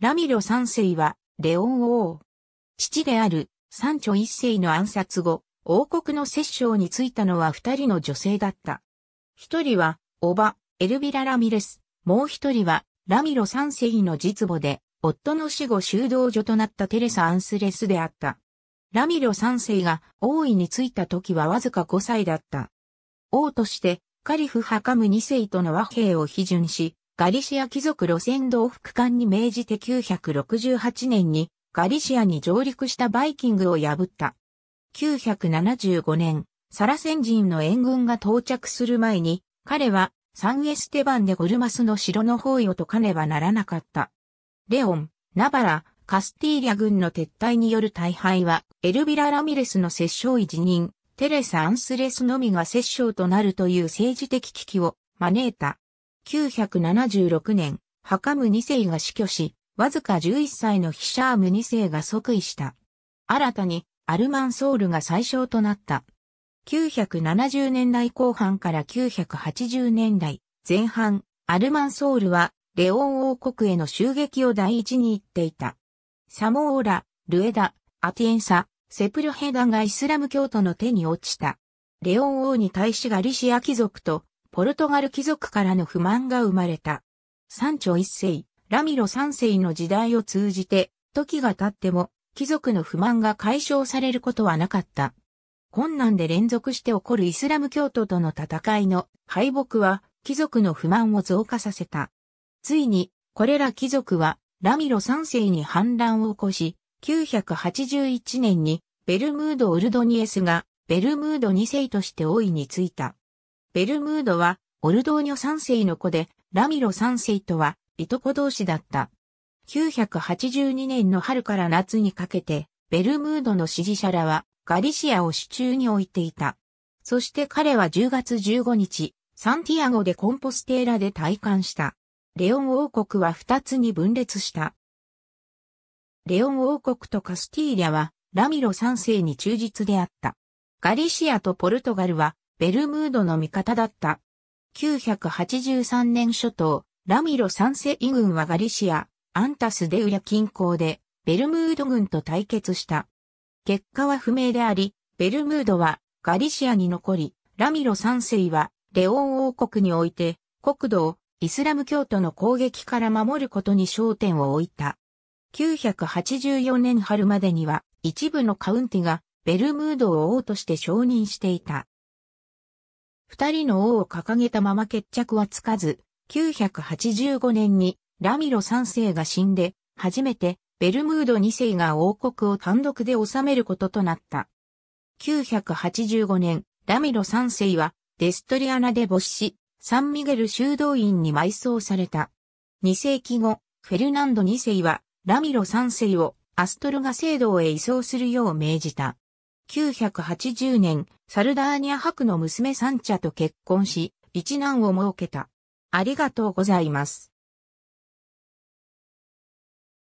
ラミロ三世は、レオン王。父である、サンチョ一世の暗殺後、王国の摂政に就いたのは二人の女性だった。一人は、おば、エルビラ・ラミレス。もう一人は、ラミロ三世の実母で、夫の死後修道女となったテレサ・アンスレスであった。ラミロ三世が王位に就いた時はわずか5歳だった。王として、カリフ・ハカム2世との和平を批准し、ガリシア貴族路線同復艦に命じて968年にガリシアに上陸したバイキングを破った。975年、サラセン人の援軍が到着する前に、彼はサンエステバンでゴルマスの城の包囲を解かねばならなかった。レオン、ナバラ、カスティーリャ軍の撤退による大敗は、エルビラ・ラミレスの摂政維持人、テレサ・アンスレスのみが摂政となるという政治的危機を招いた。9 7 6年、ハカム2世が死去し、わずか11歳のヒシャーム2世が即位した。新たに、アルマンソールが最小となった。970年代後半から980年代前半、アルマンソールは、レオン王国への襲撃を第一に言っていた。サモーラ、ルエダ、アティエンサ、セプルヘダがイスラム教徒の手に落ちた。レオン王に対しガリシア貴族とポルトガル貴族からの不満が生まれた。サンチョ一世、ラミロ三世の時代を通じて、時が経っても、貴族の不満が解消されることはなかった。困難で連続して起こるイスラム教徒との戦いの敗北は、貴族の不満を増加させた。ついに、これら貴族は、ラミロ三世に反乱を起こし、981年に、ベルムード・ウルドニエスが、ベルムード二世として王位についた。ベルムードは、オルドーニョ三世の子で、ラミロ三世とは、いとこ同士だった。982年の春から夏にかけて、ベルムードの支持者らは、ガリシアを手中に置いていた。そして彼は10月15日、サンティアゴでコンポステーラで退官した。レオン王国は2つに分裂した。レオン王国とカスティーリャは、ラミロ三世に忠実であった。ガリシアとポルトガルは、ベルムードの味方だった。983年初頭、ラミロ三世遺軍はガリシア、アンタスデウラ近郊で、ベルムード軍と対決した。結果は不明であり、ベルムードはガリシアに残り、ラミロ三世はレオン王国において、国土をイスラム教徒の攻撃から守ることに焦点を置いた。984年春までには一部のカウンティがベルムードを王として承認していた。二人の王を掲げたまま決着はつかず、985年にラミロ三世が死んで、初めてベルムード二世が王国を単独で治めることとなった。985年、ラミロ三世はデストリアナで没し、サンミゲル修道院に埋葬された。二世紀後、フェルナンド二世はラミロ三世をアストルガ聖堂へ移送するよう命じた。1980年、サルダーニャ伯の娘サンチャと結婚し、一男を設けた。ありがとうございます。